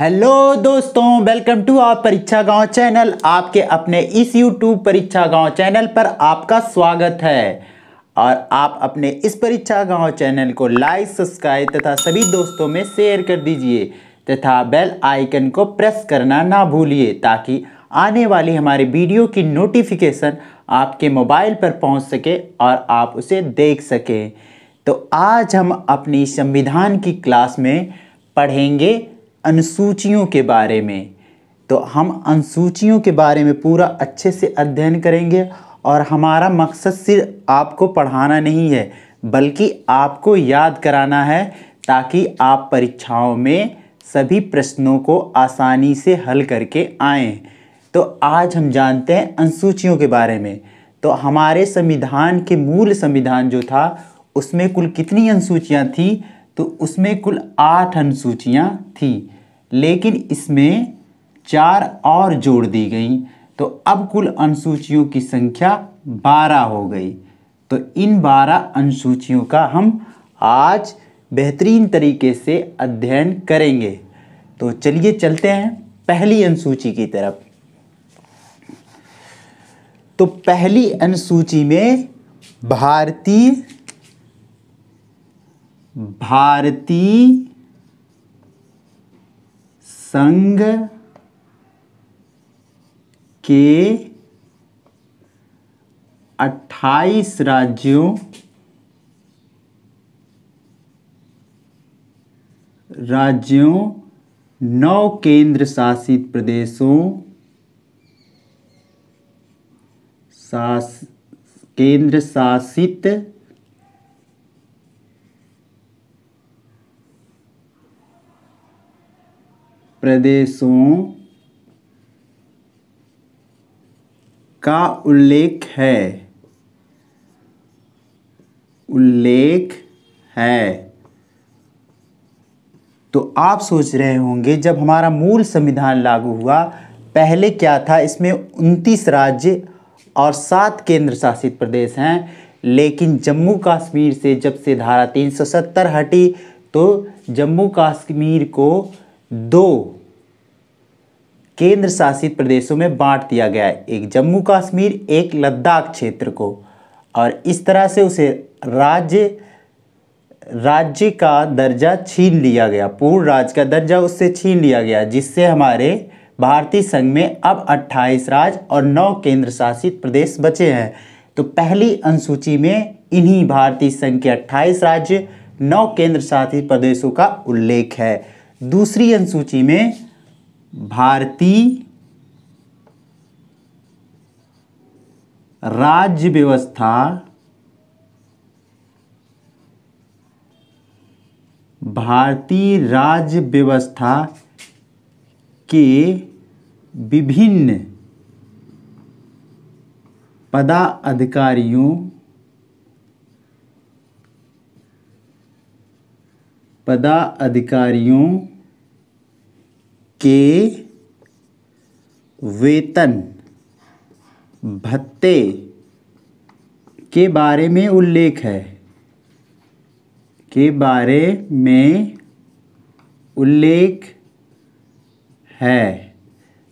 hello दोस्तों welcome to आप परीक्षा गांव चैनल आपके अपने इस यूट्यूब परीक्षा गांव चैनल पर आपका स्वागत है और आप अपने इस परीक्षा गांव चैनल को लाइक सब्सक्राइब तथा सभी दोस्तों में शेयर कर दीजिए तथा बेल आइकन को प्रेस करना ना भूलिए ताकि आने वाली हमारे वीडियो की नोटिफिकेशन आपके मोबाइल पर पहुंच सके और आप उसे देख सकें तो आज हम अपनी संविधान की क्लास में पढ़ेंगे अनुसूचियों के बारे में तो हम अनुसूचियों के बारे में पूरा अच्छे से अध्ययन करेंगे और हमारा मकसद सिर्फ आपको पढ़ाना नहीं है बल्कि आपको याद कराना है ताकि आप परीक्षाओं में सभी प्रश्नों को आसानी से हल करके आएँ तो आज हम जानते हैं अनुसूचियों के बारे में तो हमारे संविधान के मूल संविधान जो था उसमें कुल कितनी अनुसूचियाँ थी तो उसमें कुल आठ अनुसूचियाँ थीं लेकिन इसमें चार और जोड़ दी गई तो अब कुल अनुसूचियों की संख्या बारह हो गई तो इन बारह अनुसूचियों का हम आज बेहतरीन तरीके से अध्ययन करेंगे तो चलिए चलते हैं पहली अनुसूची की तरफ तो पहली अनुसूची में भारतीय भारतीय संघ के 28 राज्यों राज्यों नौ केंद्र शासित प्रदेशों केंद्र शासित प्रदेशों का उल्लेख है उल्लेख है तो आप सोच रहे होंगे जब हमारा मूल संविधान लागू हुआ पहले क्या था इसमें उनतीस राज्य और सात केंद्र शासित प्रदेश हैं लेकिन जम्मू कश्मीर से जब से धारा 370 हटी तो जम्मू कश्मीर को दो केंद्र शासित प्रदेशों में बांट दिया गया है एक जम्मू कश्मीर एक लद्दाख क्षेत्र को और इस तरह से उसे राज्य राज्य का दर्जा छीन लिया गया पूर्ण राज्य का दर्जा उससे छीन लिया गया जिससे हमारे भारतीय संघ में अब 28 राज्य और 9 केंद्र शासित प्रदेश बचे हैं तो पहली अनुसूची में इन्हीं भारतीय संघ के 28 राज्य 9 केंद्र शासित प्रदेशों का उल्लेख है दूसरी अनुसूची में भारतीय राज्य व्यवस्था भारतीय राज्य व्यवस्था के विभिन्न पदाधिकारियों पदाधिकारियों के वेतन भत्ते के बारे में उल्लेख है के बारे में उल्लेख है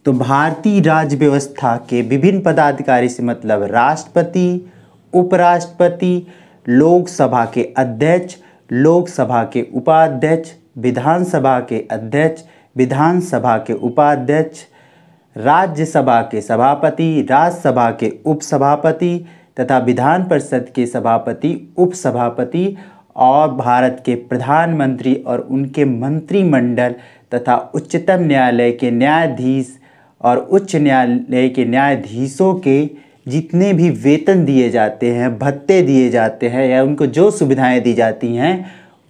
तो भारतीय राज्य व्यवस्था के विभिन्न पदाधिकारी से मतलब राष्ट्रपति उपराष्ट्रपति लोकसभा के अध्यक्ष लोकसभा के उपाध्यक्ष विधानसभा के अध्यक्ष विधानसभा के उपाध्यक्ष राज्यसभा के सभापति राज्यसभा के उपसभापति तथा विधान परिषद के सभापति उपसभापति और भारत के प्रधानमंत्री और उनके मंत्रिमंडल तथा उच्चतम न्यायालय के न्यायाधीश और उच्च न्यायालय के न्यायाधीशों के जितने भी वेतन दिए जाते हैं भत्ते दिए जाते हैं या उनको जो सुविधाएं दी जाती हैं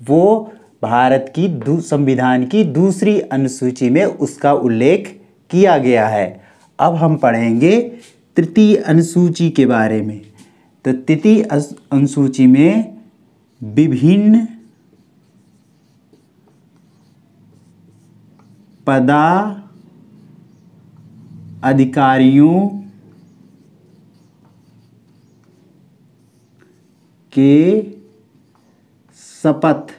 वो भारत की संविधान की दूसरी अनुसूची में उसका उल्लेख किया गया है अब हम पढ़ेंगे तृतीय अनुसूची के बारे में तो तृतीय अनुसूची में विभिन्न पदा अधिकारियों के शपथ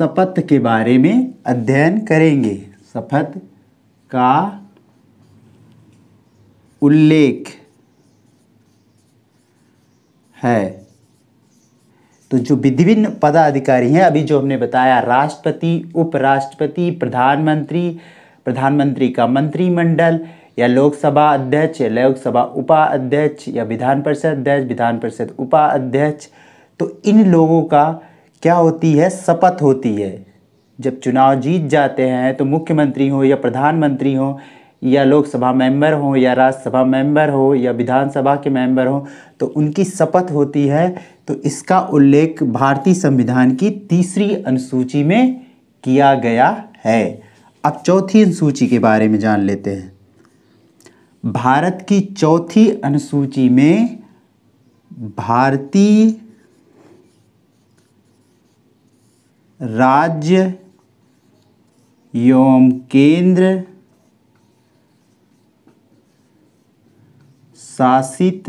शपथ के बारे में अध्ययन करेंगे शपथ का उल्लेख है तो जो विभिन्न पदाधिकारी हैं अभी जो हमने बताया राष्ट्रपति उपराष्ट्रपति प्रधानमंत्री प्रधानमंत्री का मंत्रिमंडल या लोकसभा अध्यक्ष या लोकसभा उपाध्यक्ष या विधान परिषद अध्यक्ष विधान परिषद उपाध्यक्ष तो इन लोगों का क्या होती है शपथ होती है जब चुनाव जीत जाते हैं तो मुख्यमंत्री हों या प्रधानमंत्री हों या लोकसभा मेंबर हों या राज्यसभा मेंबर हो या विधानसभा के मेंबर हों तो उनकी शपथ होती है तो इसका उल्लेख भारतीय संविधान की तीसरी अनुसूची में किया गया है अब चौथी अनुसूची के बारे में जान लेते हैं भारत की चौथी अनुसूची में भारतीय राज्य एवं केंद्र शासित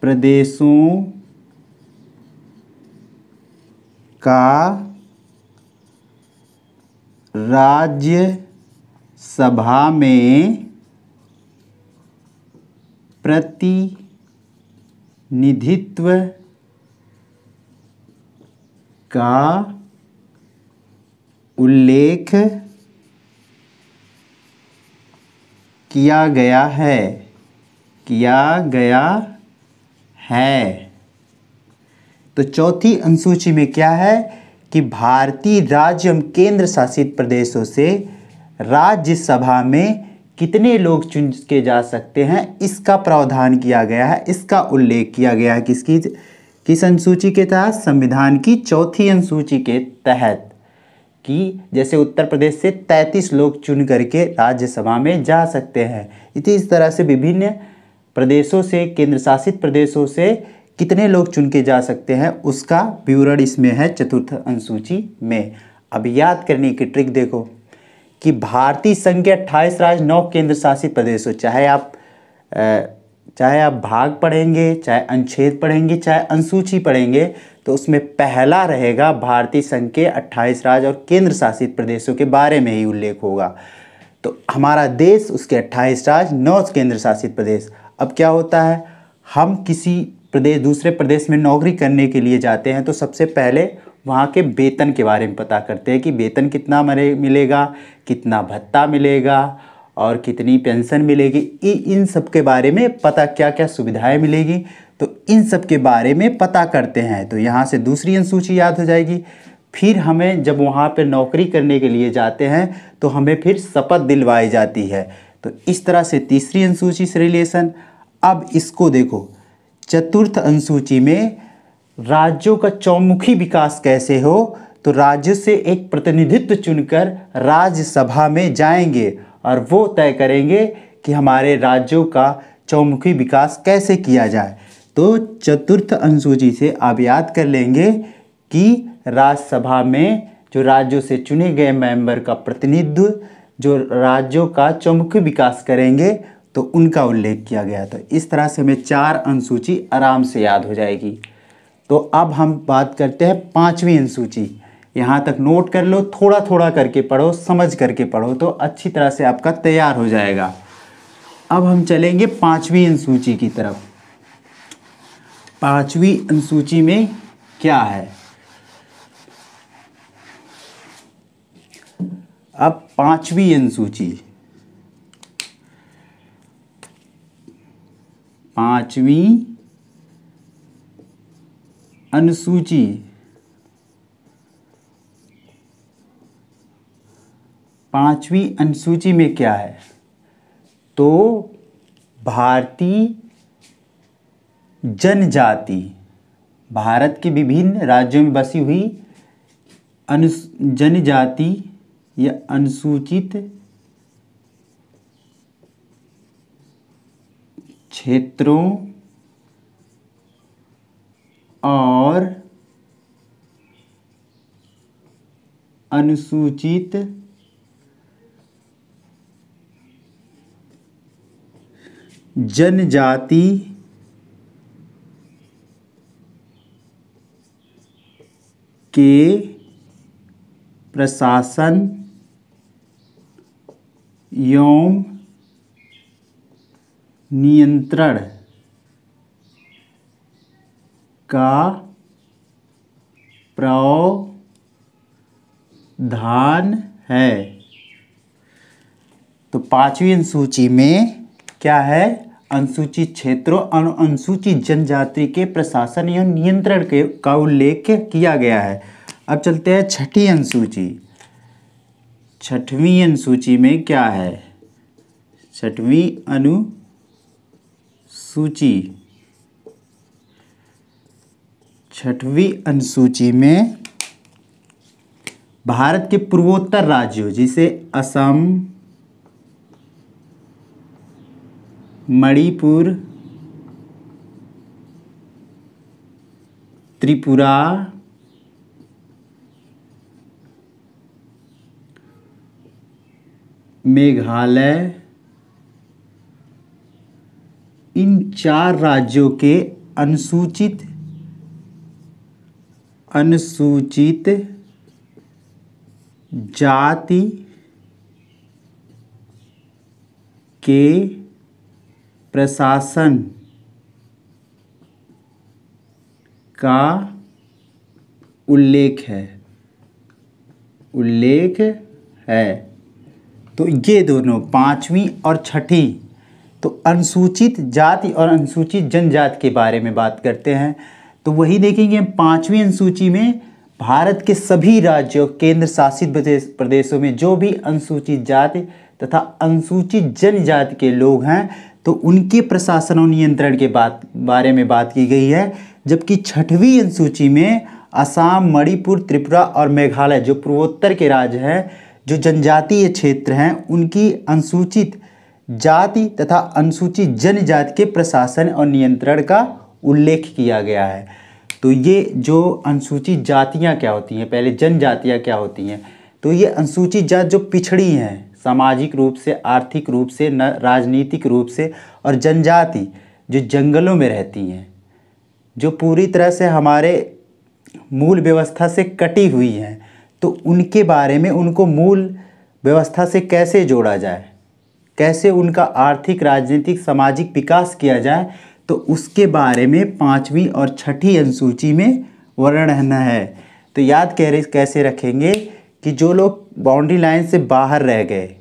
प्रदेशों का राज्य सभा में प्रतिनिधित्व का उल्लेख किया गया है किया गया है तो चौथी अनुसूची में क्या है कि भारतीय राज्य एवं केंद्र शासित प्रदेशों से राज्यसभा में कितने लोग चुन के जा सकते हैं इसका प्रावधान किया गया है इसका उल्लेख किया गया है किसकी किस अनुसूची के तहत संविधान की चौथी अनुसूची के तहत कि जैसे उत्तर प्रदेश से 33 लोग चुन करके राज्यसभा में जा सकते हैं इसी इस तरह से विभिन्न प्रदेशों से केंद्र शासित प्रदेशों से कितने लोग चुन के जा सकते हैं उसका विवरण इसमें है चतुर्थ अनुसूची में अब याद करने की ट्रिक देखो कि भारतीय संघ के अट्ठाईस राज्य नौ केंद्र शासित प्रदेशों चाहे आप आ, चाहे आप भाग पढ़ेंगे चाहे अनुच्छेद पढ़ेंगे चाहे अनुसूची पढ़ेंगे तो उसमें पहला रहेगा भारतीय संघ के 28 राज्य और केंद्र शासित प्रदेशों के बारे में ही उल्लेख होगा तो हमारा देश उसके 28 राज्य नौ केंद्र शासित प्रदेश अब क्या होता है हम किसी प्रदेश दूसरे प्रदेश में नौकरी करने के लिए जाते हैं तो सबसे पहले वहाँ के वेतन के बारे में पता करते हैं कि वेतन कितना मरे मिलेगा कितना भत्ता मिलेगा और कितनी पेंशन मिलेगी इन सब के बारे में पता क्या क्या सुविधाएं मिलेगी तो इन सब के बारे में पता करते हैं तो यहाँ से दूसरी अनुसूची याद हो जाएगी फिर हमें जब वहाँ पर नौकरी करने के लिए जाते हैं तो हमें फिर शपथ दिलवाई जाती है तो इस तरह से तीसरी अनुसूची से रिलेशन अब इसको देखो चतुर्थ अनुसूची में राज्यों का चौमुखी विकास कैसे हो तो राज्य से एक प्रतिनिधित्व चुनकर राज्यसभा में जाएंगे और वो तय करेंगे कि हमारे राज्यों का चौमुखी विकास कैसे किया जाए तो चतुर्थ अनुसूची से आप याद कर लेंगे कि राज्यसभा में जो राज्यों से चुने गए मेंबर का प्रतिनिधित्व जो राज्यों का चौमुखी विकास करेंगे तो उनका उल्लेख किया गया तो इस तरह से हमें चार अनुसूची आराम से याद हो जाएगी तो अब हम बात करते हैं पाँचवीं अनुसूची यहाँ तक नोट कर लो थोड़ा थोड़ा करके पढ़ो समझ करके पढ़ो तो अच्छी तरह से आपका तैयार हो जाएगा अब हम चलेंगे पाँचवीं अनुसूची की तरफ पाँचवीं अनुसूची में क्या है अब पांचवी अनुसूची पांचवी अनुसूची पांचवी अनुसूची में क्या है तो भारतीय जनजाति भारत के विभिन्न राज्यों में बसी हुई अनु जनजाति या अनुसूचित क्षेत्रों और अनुसूचित जनजाति के प्रशासन एवं नियंत्रण का प्रावधान है तो पांचवी अनुसूची में क्या है अनुसूचित क्षेत्रों और अनुसूचित जनजाति के प्रशासन एवं नियंत्रण के का उल्लेख किया गया है अब चलते हैं छठी अनुसूची छठवीं अनुसूची में क्या है छठवीं अनुसूची छठवीं अनुसूची में भारत के पूर्वोत्तर राज्यों जिसे असम मणिपुर त्रिपुरा मेघालय इन चार राज्यों के अनुसूचित अनुसूचित जाति के प्रशासन का उल्लेख है उल्लेख है तो ये दोनों पांचवी और छठी तो अनुसूचित जाति और अनुसूचित जनजाति के बारे में बात करते हैं तो वही देखेंगे हम अनुसूची में भारत के सभी राज्यों केंद्र शासित प्रदेशों में जो भी अनुसूचित जाति तथा अनुसूचित जनजाति के लोग हैं तो उनके प्रशासन और नियंत्रण के बात बारे में बात की गई है जबकि छठवीं अनुसूची में असम मणिपुर त्रिपुरा और मेघालय जो पूर्वोत्तर के राज्य हैं जो जनजातीय क्षेत्र हैं उनकी अनुसूचित जाति तथा अनुसूचित जनजाति के प्रशासन और नियंत्रण का उल्लेख किया गया है तो ये जो अनुसूचित जातियाँ क्या होती हैं पहले जनजातियाँ क्या होती हैं तो ये अनुसूचित जात जो पिछड़ी हैं सामाजिक रूप से आर्थिक रूप से न राजनीतिक रूप से और जनजाति जो जंगलों में रहती हैं जो पूरी तरह से हमारे मूल व्यवस्था से कटी हुई हैं तो उनके बारे में उनको मूल व्यवस्था से कैसे जोड़ा जाए कैसे उनका आर्थिक राजनीतिक सामाजिक विकास किया जाए तो उसके बारे में पाँचवीं और छठी अनुसूची में वर्णन है तो याद कह कैसे रखेंगे कि जो लोग बाउंड्री लाइन से बाहर रह गए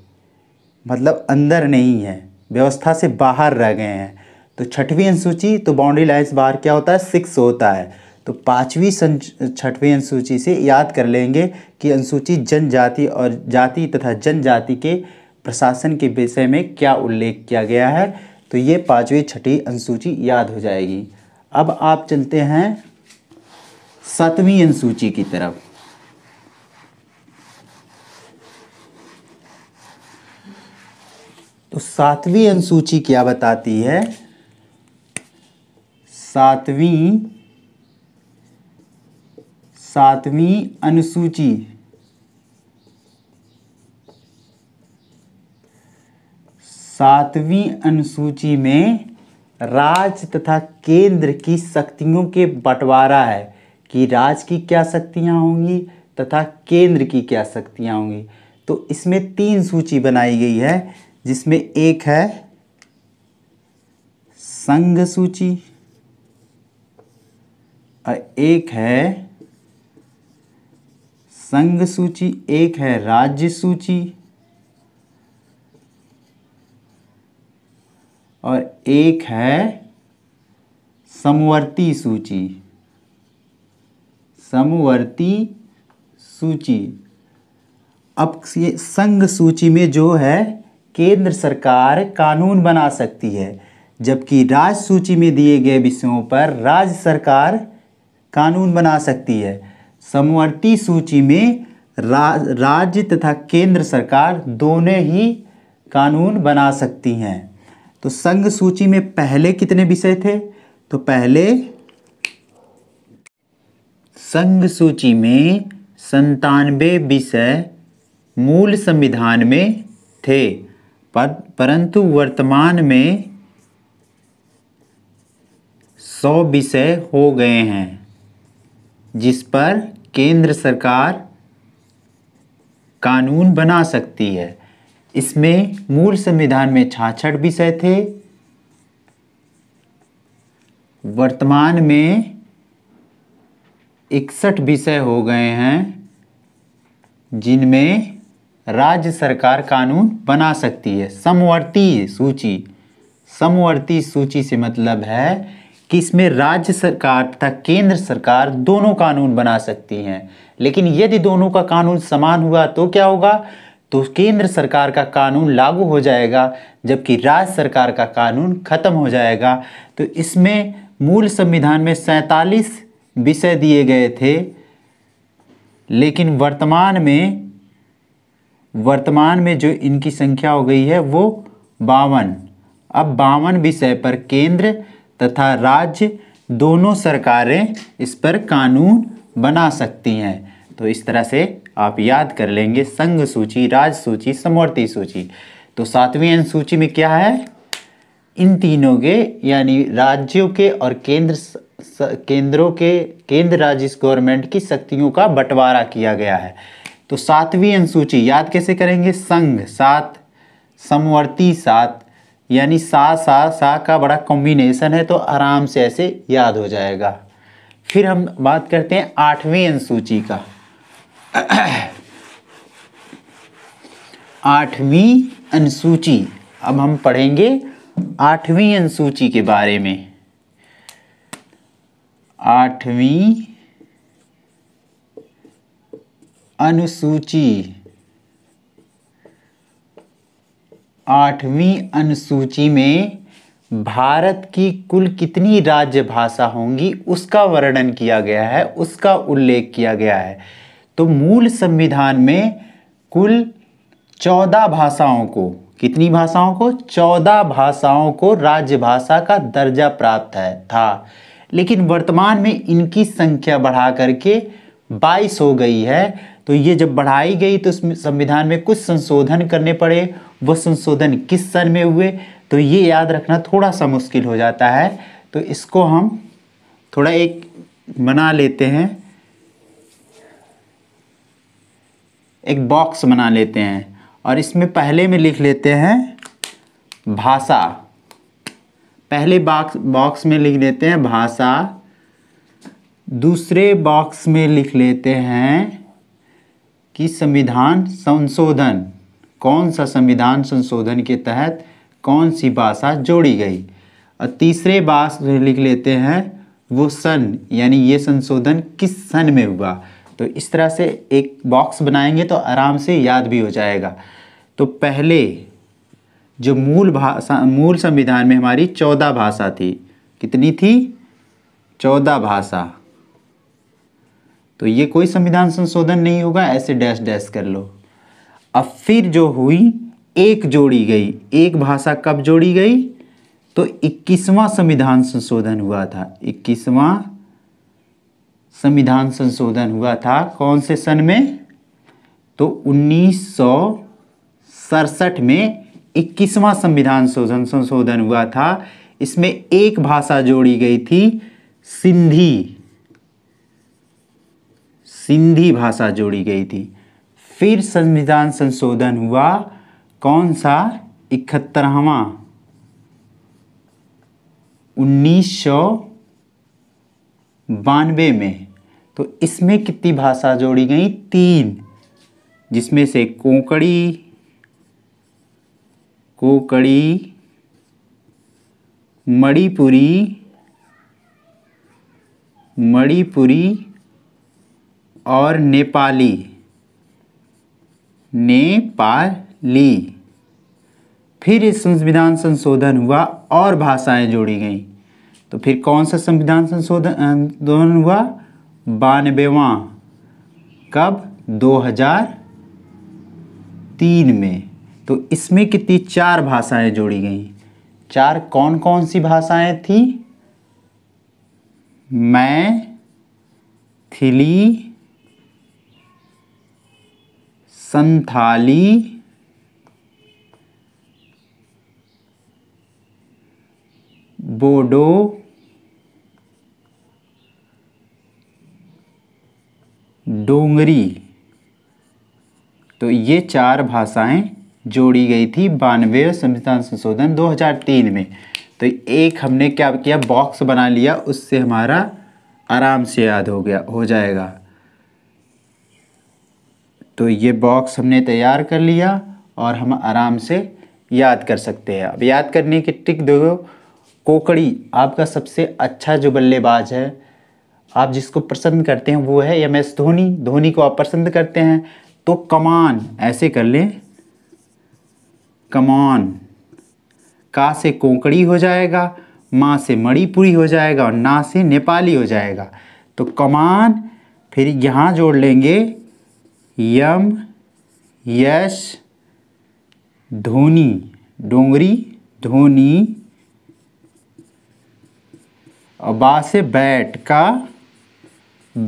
मतलब अंदर नहीं है व्यवस्था से बाहर रह गए हैं तो छठवीं अनुसूची तो बाउंड्री लाइन से बाहर क्या होता है सिक्स होता है तो पाँचवीं छठवीं अनुसूची से याद कर लेंगे कि अनुसूची जनजाति और जाति तथा जनजाति के प्रशासन के विषय में क्या उल्लेख किया गया है तो ये पाँचवीं छठी अनुसूची याद हो जाएगी अब आप चलते हैं सातवीं अनुसूची की तरफ तो सातवीं अनुसूची क्या बताती है सातवीं सातवीं अनुसूची सातवीं अनुसूची में राज्य तथा केंद्र की शक्तियों के बंटवारा है कि राज्य की क्या शक्तियां होंगी तथा केंद्र की क्या शक्तियां होंगी तो इसमें तीन सूची बनाई गई है जिसमें एक है संघ सूची और एक है संघ सूची एक है राज्य सूची और एक है समवर्ती सूची समवर्ती सूची अब ये संघ सूची में जो है केंद्र सरकार कानून बना सकती है जबकि राज्य सूची में दिए गए विषयों पर राज्य सरकार कानून बना सकती है समवर्ती सूची में रा, राज्य तथा केंद्र सरकार दोनों ही कानून बना सकती हैं तो संघ सूची में पहले कितने विषय थे तो पहले संघ सूची में संतानवे विषय मूल संविधान में थे पर, परंतु वर्तमान में सौ विषय हो गए हैं जिस पर केंद्र सरकार कानून बना सकती है इसमें मूल संविधान में छाछठ विषय थे वर्तमान में इकसठ विषय हो गए हैं जिनमें राज्य सरकार कानून बना सकती है समवर्ती सूची समवर्ती सूची से मतलब है कि इसमें राज्य सरकार तथा केंद्र सरकार दोनों कानून बना सकती हैं लेकिन यदि दोनों का कानून समान हुआ तो क्या होगा तो केंद्र सरकार का कानून लागू हो जाएगा जबकि राज्य सरकार का कानून खत्म हो जाएगा तो इसमें मूल संविधान में सैतालीस विषय दिए गए थे लेकिन वर्तमान में वर्तमान में जो इनकी संख्या हो गई है वो बावन अब बावन विषय पर केंद्र तथा राज्य दोनों सरकारें इस पर कानून बना सकती हैं तो इस तरह से आप याद कर लेंगे संघ सूची राज सूची समवर्ती सूची तो सातवीं अनुसूची में क्या है इन तीनों के यानी राज्यों के और केंद्र केंद्रों के केंद्र राज्य गवर्नमेंट की शक्तियों का बंटवारा किया गया है तो सातवीं अनुसूची याद कैसे करेंगे संघ सात समवर्ती सात यानी सा सा सा का बड़ा कॉम्बिनेशन है तो आराम से ऐसे याद हो जाएगा फिर हम बात करते हैं आठवीं अनुसूची का आठवीं अनुसूची अब हम पढ़ेंगे आठवीं अनुसूची के बारे में आठवीं अनुसूची आठवीं अनुसूची में भारत की कुल कितनी राज्य भाषा होंगी उसका वर्णन किया गया है उसका उल्लेख किया गया है तो मूल संविधान में कुल चौदह भाषाओं को कितनी भाषाओं को चौदह भाषाओं को राज्य भाषा का दर्जा प्राप्त है था लेकिन वर्तमान में इनकी संख्या बढ़ा करके बाईस हो गई है तो ये जब बढ़ाई गई तो उसमें संविधान में कुछ संशोधन करने पड़े वह संशोधन किस सन में हुए तो ये याद रखना थोड़ा सा मुश्किल हो जाता है तो इसको हम थोड़ा एक बना लेते हैं एक बॉक्स बना लेते हैं और इसमें पहले में लिख लेते हैं भाषा पहले बॉक्स बॉक्स में लिख लेते हैं भाषा दूसरे बॉक्स में लिख लेते हैं कि संविधान संशोधन कौन सा संविधान संशोधन के तहत कौन सी भाषा जोड़ी गई और तीसरे बात लिख लेते हैं वो सन यानी ये संशोधन किस सन में हुआ तो इस तरह से एक बॉक्स बनाएंगे तो आराम से याद भी हो जाएगा तो पहले जो मूल भाषा मूल संविधान में हमारी चौदह भाषा थी कितनी थी चौदह भाषा तो ये कोई संविधान संशोधन नहीं होगा ऐसे डैश डैश कर लो अब फिर जो हुई एक जोड़ी गई एक भाषा कब जोड़ी गई तो 21वां संविधान संशोधन हुआ था 21वां संविधान संशोधन हुआ था कौन से सन में तो उन्नीस में 21वां संविधान संशोधन संशोधन हुआ था इसमें एक भाषा जोड़ी गई थी सिंधी सिंधी भाषा जोड़ी गई थी फिर संविधान संशोधन हुआ कौन सा इकहत्तरवा उन्नीस सौ बानवे में तो इसमें कितनी भाषा जोड़ी गई तीन जिसमें से कोंकड़ी कोकड़ी मणिपुरी मणिपुरी और नेपाली नेपाली फिर इस संविधान संशोधन हुआ और भाषाएं जोड़ी गईं तो फिर कौन सा संविधान संशोधन हुआ बानबेवा कब 2003 में तो इसमें कितनी चार भाषाएं जोड़ी गईं चार कौन कौन सी भाषाएं थी मैं थिली संथाली बोडो डोंगरी तो ये चार भाषाएं जोड़ी गई थी बानवे संविधान संशोधन 2003 में तो एक हमने क्या किया बॉक्स बना लिया उससे हमारा आराम से याद हो गया हो जाएगा तो ये बॉक्स हमने तैयार कर लिया और हम आराम से याद कर सकते हैं अब याद करने की टिक दो कोकड़ी आपका सबसे अच्छा जो बल्लेबाज है आप जिसको पसंद करते हैं वो है एम एस धोनी धोनी को आप पसंद करते हैं तो कमान ऐसे कर लें कमान का से कोंकड़ी हो जाएगा माँ से मणिपुरी हो जाएगा और ना से नेपाली हो जाएगा तो कमान फिर यहाँ जोड़ लेंगे यम यश धोनी डोंगरी धोनी और बा से बैट का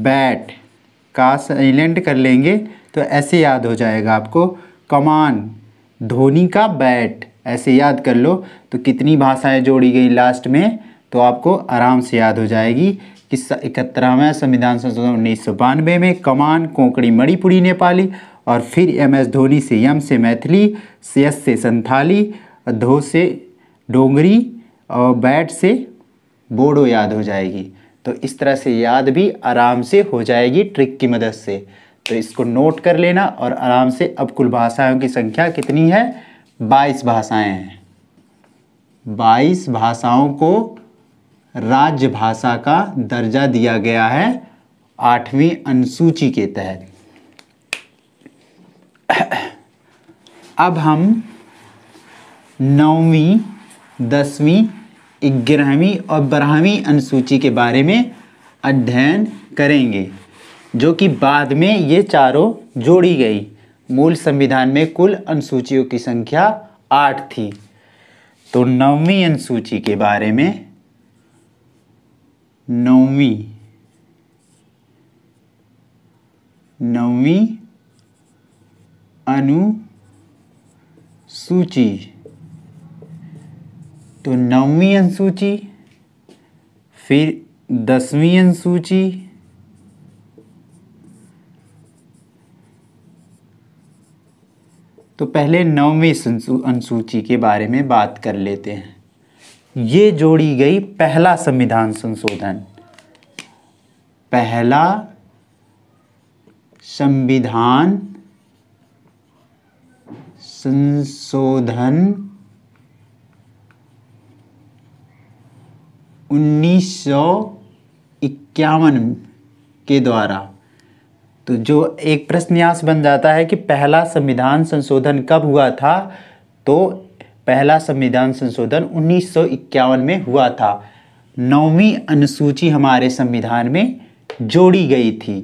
बैट का साइलेंट कर लेंगे तो ऐसे याद हो जाएगा आपको कमान धोनी का बैट ऐसे याद कर लो तो कितनी भाषाएं जोड़ी गई लास्ट में तो आपको आराम से याद हो जाएगी कि इकहत्तरवें संविधान संशोधन उन्नीस सौ बानवे में कमान कोंकणी मणिपुरी नेपाली और फिर एम एस धोनी से यम से मैथिली यस से संथाली धो से डोंगरी और बैट से बोडो याद हो जाएगी तो इस तरह से याद भी आराम से हो जाएगी ट्रिक की मदद से तो इसको नोट कर लेना और आराम से अब कुल भाषाओं की संख्या कितनी है बाईस भाषाएं हैं बाईस भाषाओं को राज्य भाषा का दर्जा दिया गया है आठवीं अनुसूची के तहत अब हम नौवीं दसवीं ग्यारहवीं और बारहवीं अनुसूची के बारे में अध्ययन करेंगे जो कि बाद में ये चारों जोड़ी गई मूल संविधान में कुल अनुसूचियों की संख्या आठ थी तो नौवीं अनुसूची के बारे में नौवीं नौवीं अनुसूची तो नौवीं अनुसूची फिर दसवीं अनुसूची तो पहले नौवीं अनुसूची के बारे में बात कर लेते हैं ये जोड़ी गई पहला संविधान संशोधन पहला संविधान संशोधन 1951 के द्वारा तो जो एक प्रश्न यास बन जाता है कि पहला संविधान संशोधन कब हुआ था तो पहला संविधान संशोधन 1951 में हुआ था नौवीं अनुसूची हमारे संविधान में जोड़ी गई थी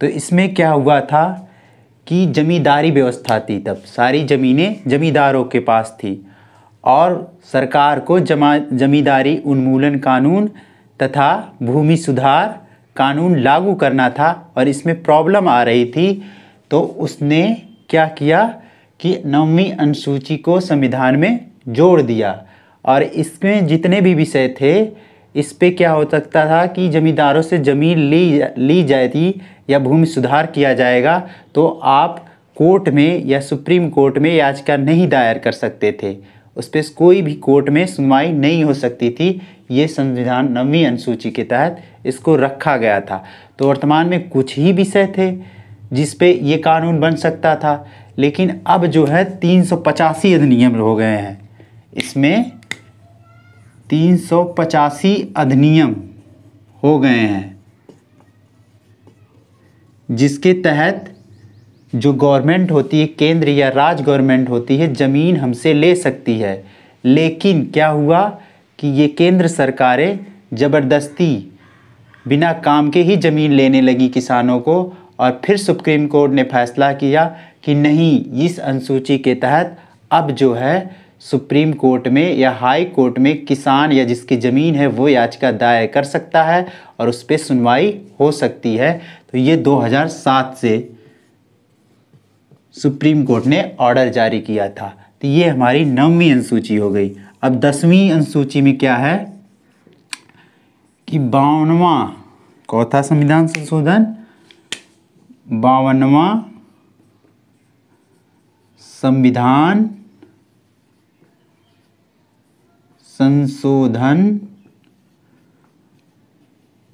तो इसमें क्या हुआ था कि जमींदारी व्यवस्था थी तब सारी ज़मीनें जमींदारों के पास थी और सरकार को जमा जमींदारी उन्मूलन कानून तथा भूमि सुधार कानून लागू करना था और इसमें प्रॉब्लम आ रही थी तो उसने क्या किया कि नौवीं अनुसूची को संविधान में जोड़ दिया और इसमें जितने भी विषय थे इस पे क्या हो सकता था कि ज़मींदारों से ज़मीन ली ली जाती या भूमि सुधार किया जाएगा तो आप कोर्ट में या सुप्रीम कोर्ट में याचिका नहीं दायर कर सकते थे उस पर कोई भी कोर्ट में सुनवाई नहीं हो सकती थी ये संविधान नवी अनुसूची के तहत इसको रखा गया था तो वर्तमान में कुछ ही विषय थे जिस पे ये कानून बन सकता था लेकिन अब जो है तीन सौ पचासी अधिनियम हो गए हैं इसमें तीन सौ पचासी अधिनियम हो गए हैं जिसके तहत जो गवर्नमेंट होती है केंद्र या राज्य गवर्नमेंट होती है ज़मीन हमसे ले सकती है लेकिन क्या हुआ कि ये केंद्र सरकारें ज़बरदस्ती बिना काम के ही ज़मीन लेने लगी किसानों को और फिर सुप्रीम कोर्ट ने फैसला किया कि नहीं इस अनुसूची के तहत अब जो है सुप्रीम कोर्ट में या हाई कोर्ट में किसान या जिसकी ज़मीन है वो याचिका दायर कर सकता है और उस पर सुनवाई हो सकती है तो ये 2007 से सुप्रीम कोर्ट ने ऑर्डर जारी किया था तो ये हमारी नौवीं अनुसूची हो गई अब दसवीं अनुसूची में क्या है कि बावनवा कौथा संविधान संशोधन बावनवा संविधान संशोधन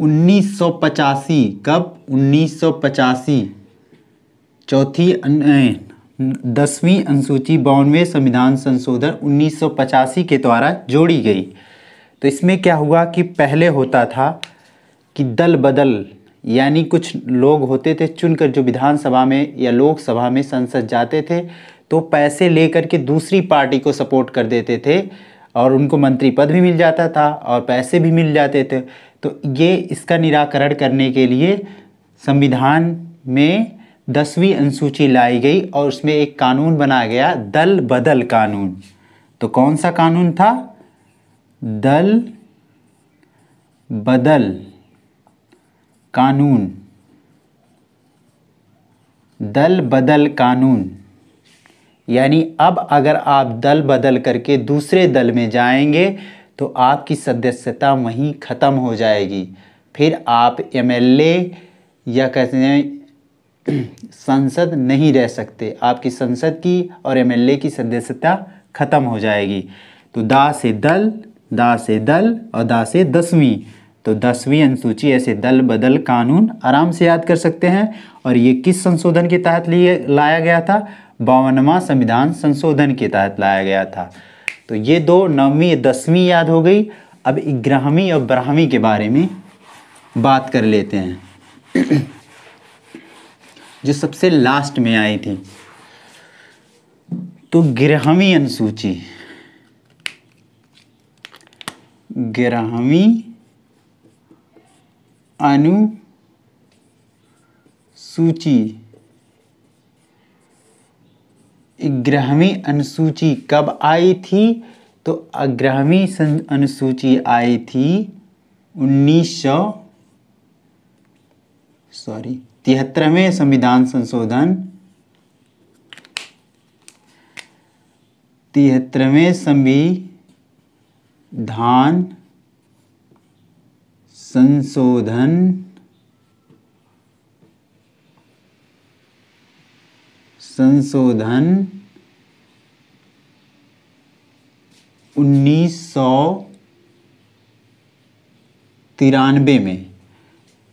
उन्नीस कब उन्नीस चौथी अं, दसवीं अनुसूची बानवे संविधान संशोधन उन्नीस के द्वारा जोड़ी गई तो इसमें क्या हुआ कि पहले होता था कि दल बदल यानी कुछ लोग होते थे चुनकर जो विधानसभा में या लोकसभा में संसद जाते थे तो पैसे लेकर के दूसरी पार्टी को सपोर्ट कर देते थे और उनको मंत्री पद भी मिल जाता था और पैसे भी मिल जाते थे तो ये इसका निराकरण करने के लिए संविधान में दसवीं अनुसूची लाई गई और उसमें एक कानून बनाया गया दल बदल कानून तो कौन सा कानून था दल बदल कानून दल बदल कानून यानी अब अगर आप दल बदल करके दूसरे दल में जाएंगे तो आपकी सदस्यता वहीं ख़त्म हो जाएगी फिर आप एमएलए या कहते हैं संसद नहीं रह सकते आपकी संसद की और एमएलए की सदस्यता ख़त्म हो जाएगी तो दा से दल दा से दल और दा से दसवीं तो दसवीं अनुसूची ऐसे दल बदल कानून आराम से याद कर सकते हैं और ये किस संशोधन के तहत लिए लाया गया था बावनवा संविधान संशोधन के तहत लाया गया था तो ये दो नौवीं दसवीं याद हो गई अब ग्रहवीं और बारहवीं के बारे में बात कर लेते हैं जो सबसे लास्ट में आई थी तो ग्रहवीं अनुसूची ग्रहवीं अनुसूची ग्रहवीं अनुसूची कब आई थी तो ग्रहवीं अनुसूची आई थी उन्नीस सौ सॉरी तिहत्तरवें संविधान संशोधन तिहत्तरवें संविधान संशोधन संशोधन 1993 में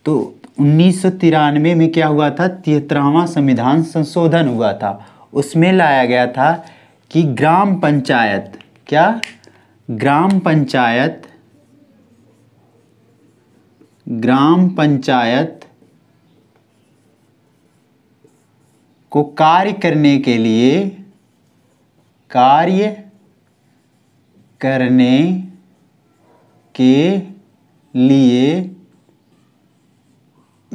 तो उन्नीस में क्या हुआ था तिहत्तरवा संविधान संशोधन हुआ था उसमें लाया गया था कि ग्राम पंचायत क्या ग्राम पंचायत ग्राम पंचायत को कार्य करने के लिए कार्य करने के लिए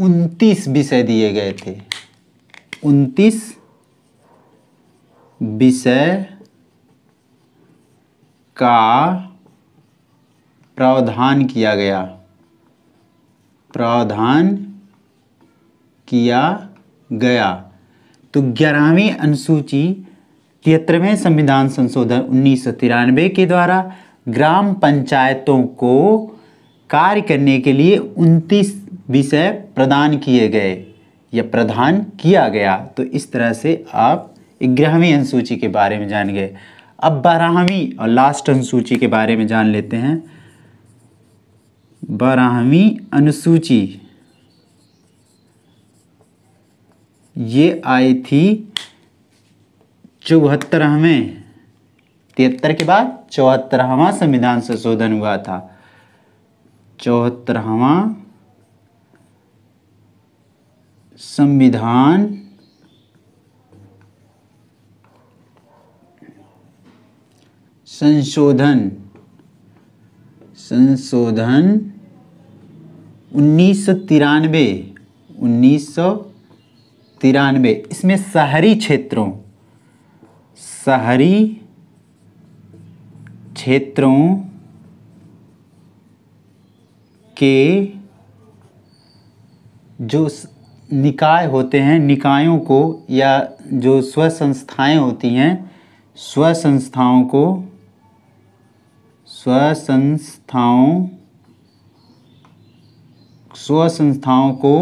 उनतीस विषय दिए गए थे उनतीस विषय का प्रावधान किया गया प्रावधान किया गया तो ग्यारहवीं अनुसूची तिहत्तरवें संविधान संशोधन उन्नीस के द्वारा ग्राम पंचायतों को कार्य करने के लिए उनतीस विषय प्रदान किए गए या प्रदान किया गया तो इस तरह से आप ग्यारहवीं अनुसूची के बारे में जान गए अब बारहवीं और लास्ट अनुसूची के बारे में जान लेते हैं बारहवीं अनुसूची ये आई थी चौहत्तरवें तिहत्तर के बाद चौहत्तरवा संविधान संशोधन हुआ था चौहत्तरवा संविधान संशोधन संशोधन उन्नीस सौ तिरानवे उन्नीस सौ तिरानवे इसमें शहरी क्षेत्रों शहरी क्षेत्रों के जो निकाय होते हैं निकायों को या जो स्व संस्थाएँ होती हैं स्व संस्थाओं को स्व संस्थाओं स्व संस्थाओं को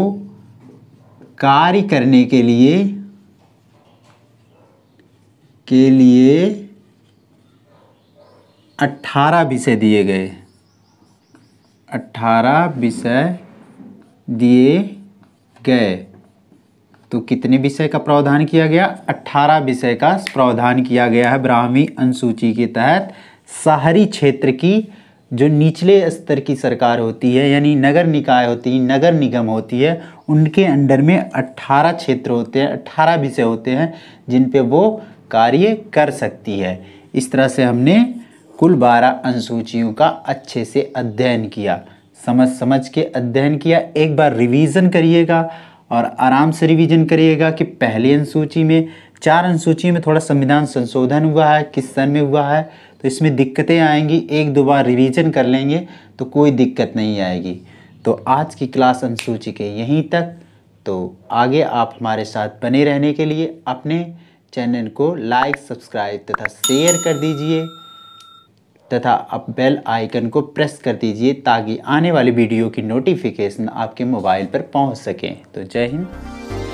कार्य करने के लिए के लिए अट्ठारह विषय दिए गए अट्ठारह विषय दिए गए तो कितने विषय का प्रावधान किया गया अट्ठारह विषय का प्रावधान किया गया है ब्राह्मी अनुसूची के तहत शहरी क्षेत्र की जो निचले स्तर की सरकार होती है यानी नगर निकाय होती है नगर निगम होती है उनके अंडर में 18 क्षेत्र होते हैं 18 विषय होते हैं जिन पे वो कार्य कर सकती है इस तरह से हमने कुल 12 अनुसूचियों का अच्छे से अध्ययन किया समझ समझ के अध्ययन किया एक बार रिवीजन करिएगा और आराम से रिवीजन करिएगा कि पहली अनुसूची में चार अनुसूची में थोड़ा संविधान संशोधन हुआ है किस सन में हुआ है तो इसमें दिक्कतें आएंगी एक दो बार रिवीजन कर लेंगे तो कोई दिक्कत नहीं आएगी तो आज की क्लास अनुसूची के यहीं तक तो आगे आप हमारे साथ बने रहने के लिए अपने चैनल को लाइक सब्सक्राइब तथा शेयर कर दीजिए तथा आप बेल आइकन को प्रेस कर दीजिए ताकि आने वाली वीडियो की नोटिफिकेशन आपके मोबाइल पर पहुंच सकें तो जय हिंद